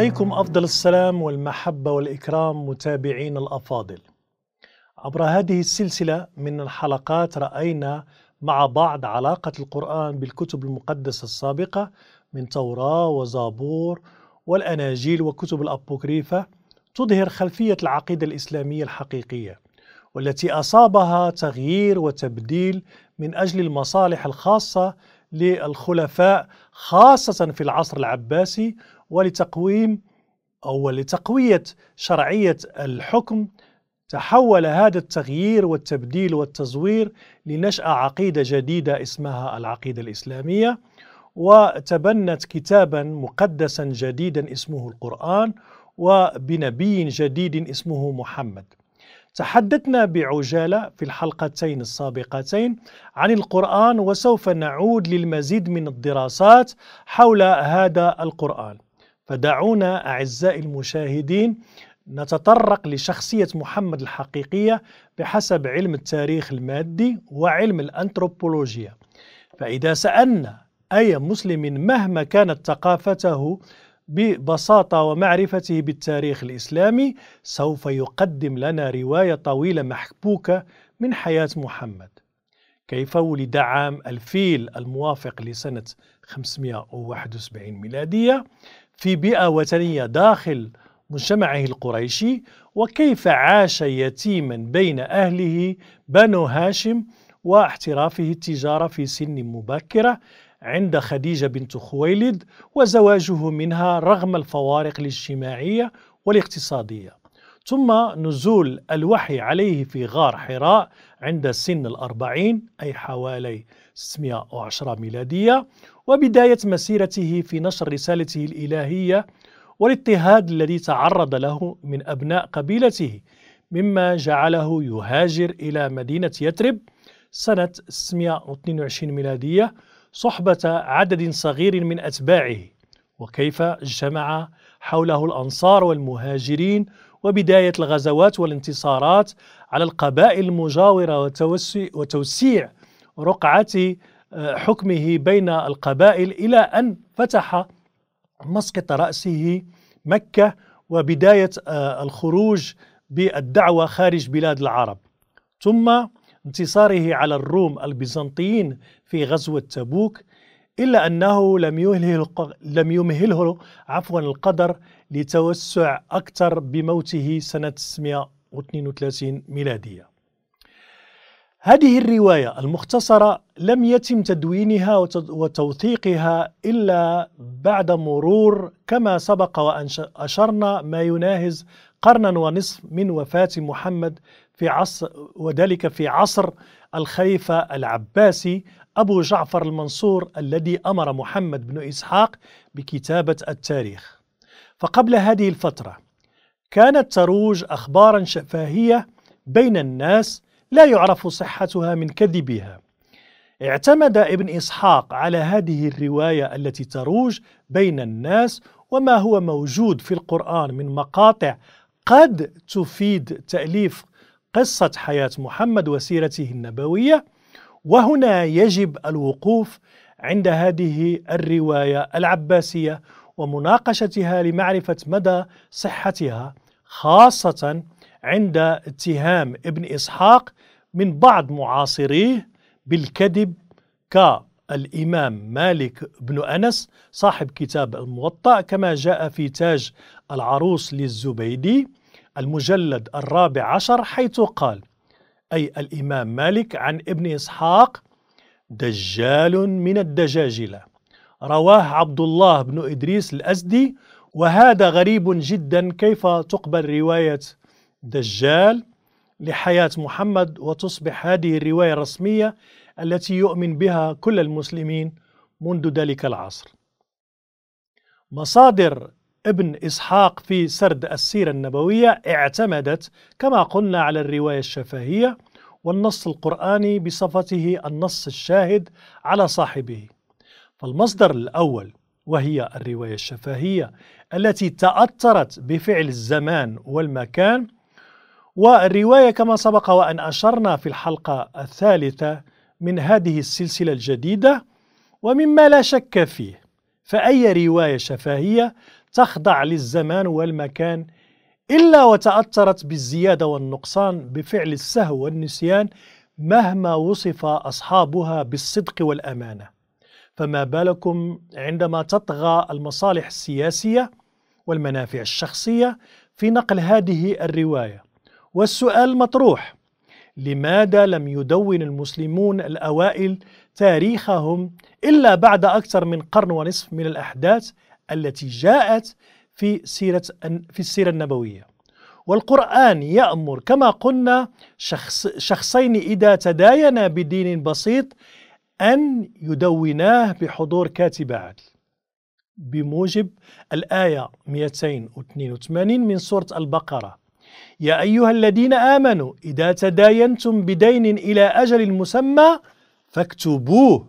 عليكم افضل السلام والمحبه والاكرام متابعين الافاضل. عبر هذه السلسله من الحلقات راينا مع بعض علاقه القران بالكتب المقدسه السابقه من توراه وزابور والاناجيل وكتب الابوكريفه تظهر خلفيه العقيده الاسلاميه الحقيقيه والتي اصابها تغيير وتبديل من اجل المصالح الخاصه للخلفاء خاصه في العصر العباسي ولتقويم أو لتقوية شرعية الحكم تحول هذا التغيير والتبديل والتزوير لنشأة عقيدة جديدة اسمها العقيدة الإسلامية وتبنت كتابا مقدسا جديدا اسمه القرآن وبنبي جديد اسمه محمد تحدثنا بعجالة في الحلقتين السابقتين عن القرآن وسوف نعود للمزيد من الدراسات حول هذا القرآن فدعونا أعزائي المشاهدين نتطرق لشخصية محمد الحقيقية بحسب علم التاريخ المادي وعلم الأنثروبولوجيا فإذا سألنا أي مسلم مهما كانت ثقافته ببساطة ومعرفته بالتاريخ الإسلامي سوف يقدم لنا رواية طويلة محبوكة من حياة محمد كيف ولد عام الفيل الموافق لسنة 571 ميلادية في بيئة وثنية داخل مجتمعه القريشي وكيف عاش يتيما بين أهله بنو هاشم واحترافه التجارة في سن مبكرة عند خديجة بنت خويلد وزواجه منها رغم الفوارق الاجتماعية والاقتصادية ثم نزول الوحي عليه في غار حراء عند سن الأربعين أي حوالي 610 ميلادية وبداية مسيرته في نشر رسالته الإلهية والاضطهاد الذي تعرض له من أبناء قبيلته مما جعله يهاجر إلى مدينة يثرب سنة 622 ميلادية صحبة عدد صغير من أتباعه وكيف جمع حوله الأنصار والمهاجرين وبداية الغزوات والانتصارات على القبائل المجاورة وتوسيع رقعة حكمه بين القبائل إلى أن فتح مسقط رأسه مكة وبداية آه، الخروج بالدعوة خارج بلاد العرب ثم انتصاره على الروم البيزنطيين في غزوة تبوك إلا أنه لم يمهله, لم يمهله عفوا القدر لتوسع أكثر بموته سنة 632 ميلادية هذه الرواية المختصرة لم يتم تدوينها وتوثيقها إلا بعد مرور كما سبق وأن أشرنا ما يناهز قرنا ونصف من وفاة محمد في عصر وذلك في عصر الخليفة العباسي أبو جعفر المنصور الذي أمر محمد بن إسحاق بكتابة التاريخ فقبل هذه الفترة كانت تروج أخبارا شفاهية بين الناس لا يعرف صحتها من كذبها اعتمد ابن إسحاق على هذه الرواية التي تروج بين الناس وما هو موجود في القرآن من مقاطع قد تفيد تأليف قصة حياة محمد وسيرته النبوية وهنا يجب الوقوف عند هذه الرواية العباسية ومناقشتها لمعرفة مدى صحتها خاصة عند اتهام ابن إسحاق من بعض معاصريه بالكذب كالإمام مالك بن أنس صاحب كتاب الموطأ كما جاء في تاج العروس للزبيدي المجلد الرابع عشر حيث قال أي الإمام مالك عن ابن إسحاق دجال من الدجاجلة رواه عبد الله بن إدريس الأزدي وهذا غريب جدا كيف تقبل رواية دجال لحياة محمد وتصبح هذه الرواية الرسمية التي يؤمن بها كل المسلمين منذ ذلك العصر مصادر ابن إسحاق في سرد السيرة النبوية اعتمدت كما قلنا على الرواية الشفهية والنص القرآني بصفته النص الشاهد على صاحبه فالمصدر الأول وهي الرواية الشفهية التي تأثرت بفعل الزمان والمكان والرواية كما سبق وأن أشرنا في الحلقة الثالثة من هذه السلسلة الجديدة ومما لا شك فيه فأي رواية شفهية تخضع للزمان والمكان إلا وتأثرت بالزيادة والنقصان بفعل السهو والنسيان مهما وصف أصحابها بالصدق والأمانة فما بالكم عندما تطغى المصالح السياسية والمنافع الشخصية في نقل هذه الرواية والسؤال مطروح لماذا لم يدون المسلمون الأوائل تاريخهم إلا بعد أكثر من قرن ونصف من الأحداث التي جاءت في سيرة في السيرة النبوية والقرآن يأمر كما قلنا شخص شخصين إذا تداينا بدين بسيط أن يدوناه بحضور كاتب عدل بموجب الآية 282 من سورة البقرة يا أيها الذين آمنوا إذا تداينتم بدين إلى أجل مسمى فاكتبوه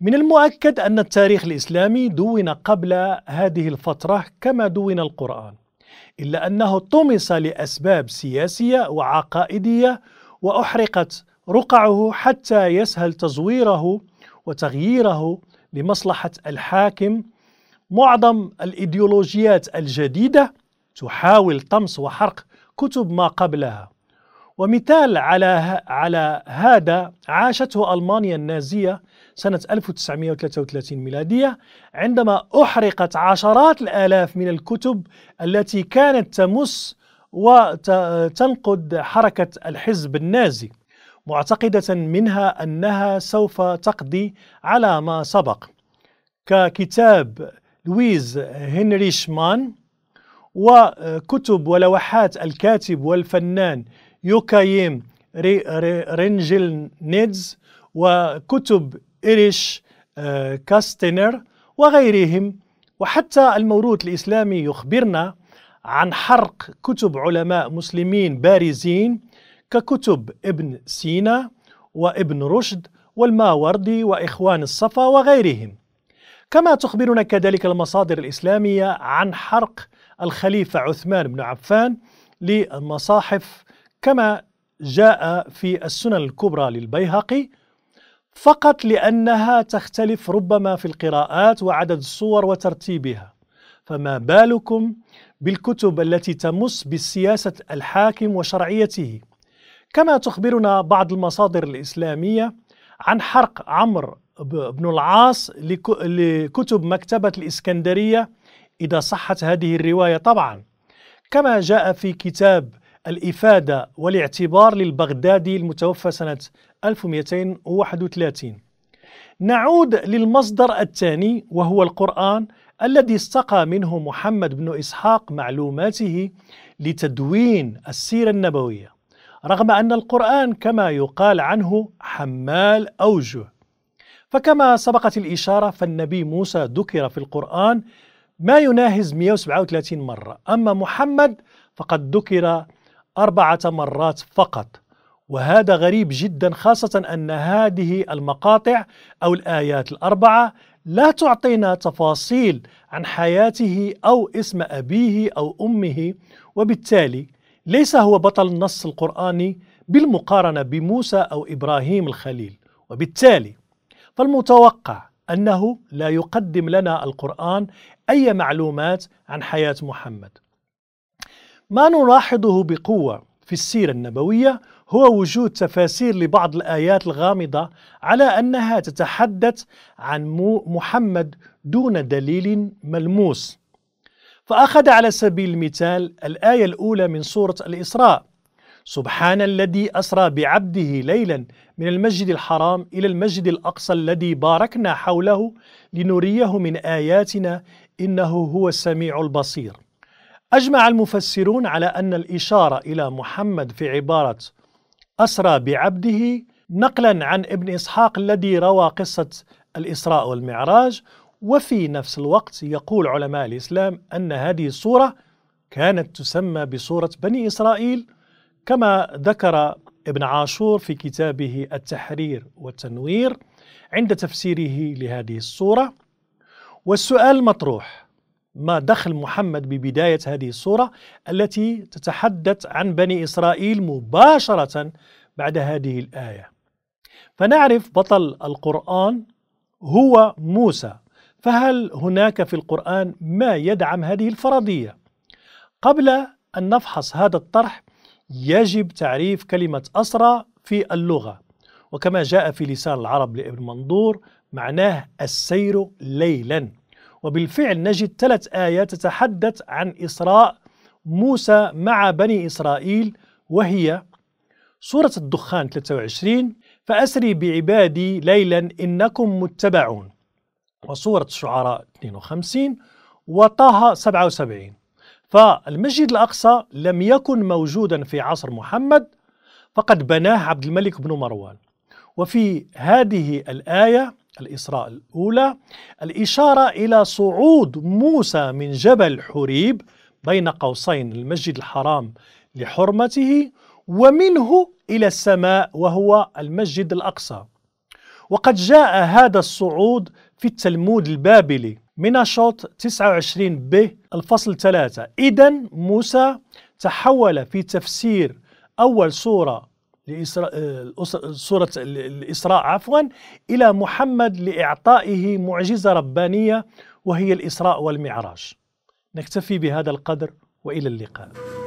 من المؤكد أن التاريخ الإسلامي دون قبل هذه الفترة كما دون القرآن إلا أنه طمس لأسباب سياسية وعقائدية وأحرقت رقعه حتى يسهل تزويره وتغييره لمصلحة الحاكم معظم الإيديولوجيات الجديدة تحاول طمس وحرق كتب ما قبلها ومثال على على هذا عاشته ألمانيا النازية سنة 1933 ميلادية عندما أحرقت عشرات الآلاف من الكتب التي كانت تمس وتنقد حركة الحزب النازي معتقدة منها أنها سوف تقضي على ما سبق ككتاب لويز هنريش مان وكتب ولوحات الكاتب والفنان يوكايم رينجل نيدز وكتب إريش آه، كاستنر وغيرهم وحتى الموروث الإسلامي يخبرنا عن حرق كتب علماء مسلمين بارزين ككتب ابن سينا وابن رشد والماوردي وإخوان الصفا وغيرهم كما تخبرنا كذلك المصادر الإسلامية عن حرق الخليفة عثمان بن عفان للمصاحف كما جاء في السنن الكبرى للبيهقي فقط لأنها تختلف ربما في القراءات وعدد الصور وترتيبها فما بالكم بالكتب التي تمس بسياسة الحاكم وشرعيته كما تخبرنا بعض المصادر الإسلامية عن حرق عمرو بن العاص لكتب مكتبة الإسكندرية إذا صحت هذه الرواية طبعا كما جاء في كتاب الإفادة والاعتبار للبغدادي المتوفى سنة 1231 نعود للمصدر الثاني وهو القرآن الذي استقى منه محمد بن إسحاق معلوماته لتدوين السيرة النبوية رغم أن القرآن كما يقال عنه حمال أوجه فكما سبقت الإشارة فالنبي موسى ذكر في القرآن ما يناهز 137 مرة أما محمد فقد ذكر أربعة مرات فقط وهذا غريب جدا خاصة أن هذه المقاطع أو الآيات الأربعة لا تعطينا تفاصيل عن حياته أو اسم أبيه أو أمه وبالتالي ليس هو بطل النص القرآني بالمقارنة بموسى أو إبراهيم الخليل وبالتالي فالمتوقع أنه لا يقدم لنا القرآن أي معلومات عن حياة محمد ما نلاحظه بقوة في السيرة النبوية هو وجود تفاسير لبعض الآيات الغامضة على أنها تتحدث عن محمد دون دليل ملموس فأخذ على سبيل المثال الآية الأولى من سورة الإسراء سبحان الذي أسرى بعبده ليلا من المسجد الحرام إلى المسجد الأقصى الذي باركنا حوله لنريه من آياتنا إنه هو السميع البصير أجمع المفسرون على أن الإشارة إلى محمد في عبارة أسرى بعبده نقلا عن ابن إسحاق الذي روى قصة الإسراء والمعراج وفي نفس الوقت يقول علماء الإسلام أن هذه الصورة كانت تسمى بصورة بني إسرائيل كما ذكر ابن عاشور في كتابه التحرير والتنوير عند تفسيره لهذه الصورة والسؤال المطروح ما دخل محمد ببداية هذه الصورة التي تتحدث عن بني إسرائيل مباشرة بعد هذه الآية فنعرف بطل القرآن هو موسى فهل هناك في القرآن ما يدعم هذه الفرضية؟ قبل أن نفحص هذا الطرح يجب تعريف كلمة أسرى في اللغة وكما جاء في لسان العرب لابن منظور معناه السير ليلا وبالفعل نجد ثلاث آيات تتحدث عن إسراء موسى مع بني إسرائيل وهي سورة الدخان 23 فأسري بعبادي ليلا إنكم متبعون وسورة الشعراء 52 وطه 77 فالمسجد الأقصى لم يكن موجودا في عصر محمد فقد بناه عبد الملك بن مروان وفي هذه الآية الإسراء الأولى الإشارة إلى صعود موسى من جبل حريب بين قوسين المسجد الحرام لحرمته ومنه إلى السماء وهو المسجد الأقصى وقد جاء هذا الصعود في التلمود البابلي مناشوط 29 ب الفصل 3 إذا موسى تحول في تفسير أول سورة لإسراء سورة الإسراء عفوا إلى محمد لإعطائه معجزة ربانية وهي الإسراء والمعراج نكتفي بهذا القدر وإلى اللقاء